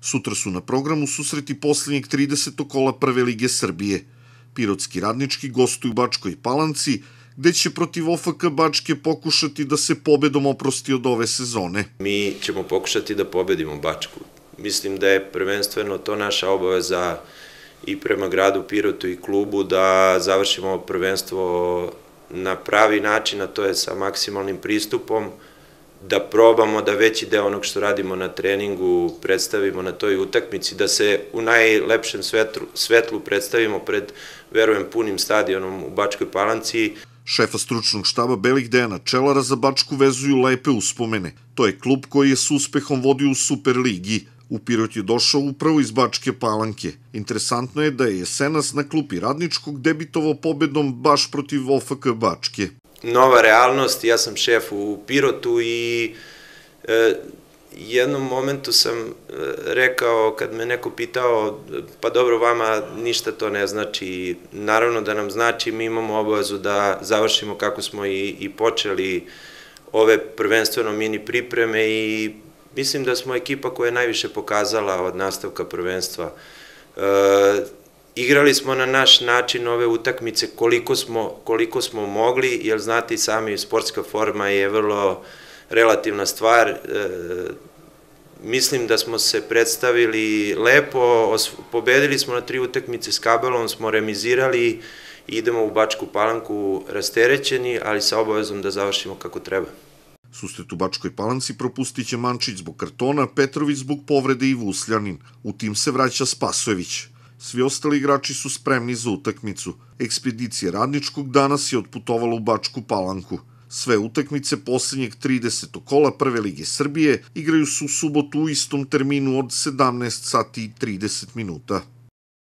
Sutra su na programu susreti poslednjeg 30. kola Prve lige Srbije. Pirotski radnički gostuju u Bačkoj Palanci, gde će protiv OFK Bačke pokušati da se pobedom oprosti od ove sezone. Mi ćemo pokušati da pobedimo Bačku. Mislim da je prvenstveno to naša obaveza i prema gradu Pirotu i klubu da završimo prvenstvo na pravi način, a to je sa maksimalnim pristupom, da probamo da veći deo onog što radimo na treningu predstavimo na toj utakmici, da se u najlepšem svetlu, svetlu predstavimo pred, verujem, punim stadionom u Bačkoj Palanci. Šefa stručnog štaba Belih Dejana Čelara za Bačku vezuju lepe uspomene. To je klub koji je s uspehom vodio u Superligi. U Pirot je došao upravo iz Bačke Palanke. Interesantno je da je Jesenas na klupi radničkog debitovao pobedom baš protiv OFK Bačke nova realnost, ja sam šef u Pirotu i e, jednom momentu sam e, rekao, kad me neko pitao, pa dobro, vama ništa to ne znači, naravno da nam znači, mi imamo obavezu da završimo kako smo i, i počeli ove prvenstveno mini pripreme i mislim da smo ekipa koja je najviše pokazala od nastavka prvenstva. E, igrali smo na naš način ove utakmice koliko smo, koliko smo mogli, jer znate i sami sportska forma je vrlo relativna stvar. E, mislim da smo se predstavili lepo, os, pobedili smo na tri utakmice s kabelom, smo remizirali, idemo u Bačku palanku rasterećeni, ali sa obavezom da završimo kako treba. Susret u Bačkoj palanci propustit će Mančić zbog kartona, Petrović zbog povrede i Vusljanin. U tim se vraća Spasojević. Svi ostali igrači su spremni za utakmicu. Ekspedicija radničkog danas je otputovala u Bačku Palanku. Sve utakmice poslednjeg 30. kola Prve lige Srbije igraju se su u subotu u istom terminu od 17 sati i 30 minuta.